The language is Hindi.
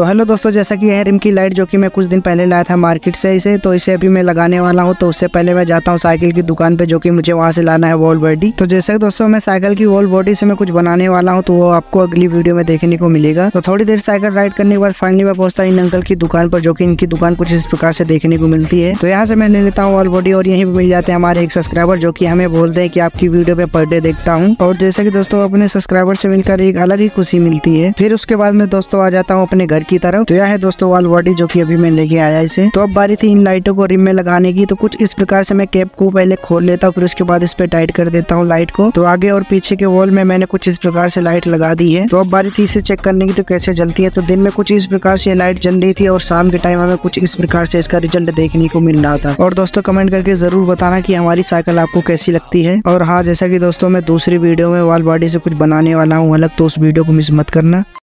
तो हेलो दोस्तों जैसा कि है रिम की लाइट जो कि मैं कुछ दिन पहले लाया था मार्केट से इसे तो इसे अभी मैं लगाने वाला हूँ तो उससे पहले मैं जाता हूँ साइकिल की दुकान पे जो कि मुझे वहाँ से लाना है वॉल बॉडी तो जैसे दोस्तों मैं साइकिल की वॉल बॉडी से मैं कुछ बनाने वाला हूँ तो वो आपको अगली वीडियो में देखने को मिलेगा तो थोड़ी देर साइकिल राइड करने के बाद फाइनली मैं पहुंचता हूँ इन अंकल की दुकान पर जो की इनकी दुकान कुछ इस प्रकार से देखने को मिलती है तो यहाँ से मैं ले लेता हूँ वॉल बॉडी और यही मिल जाते हैं हमारे एक सब्सक्राइबर जो कि हमें बोलते हैं की आपकी वीडियो में पर डे देखता हूँ और जैसे की दोस्तों अपने सब्सक्राइबर से मिलकर एक अलग ही खुशी मिलती है फिर उसके बाद में दोस्तों आ जाता हूँ अपने घर की तरफ तो यह है दोस्तों वाल बॉडी जो की अभी मैं लेके आया इसे तो अब बारी थी इन लाइटों को रिम में लगाने की तो कुछ इस प्रकार से मैं कैप को पहले खोल लेता हूँ फिर उसके बाद इस पे टाइट कर देता हूँ लाइट को तो आगे और पीछे के वॉल में मैंने कुछ इस प्रकार से लाइट लगा दी है तो अब बारी थी इसे चेक करने की तो कैसे जलती है तो दिन में कुछ इस प्रकार से लाइट जल रही थी और शाम के टाइम हमें कुछ इस प्रकार से इसका रिजल्ट देखने को मिल रहा था और दोस्तों कमेंट करके जरूर बताना की हमारी साइकिल आपको कैसी लगती है और हाँ जैसा की दोस्तों मैं दूसरी वीडियो में वाल बॉडी से कुछ बनाने वाला हूँ अलग तो उस वीडियो को मिस मत करना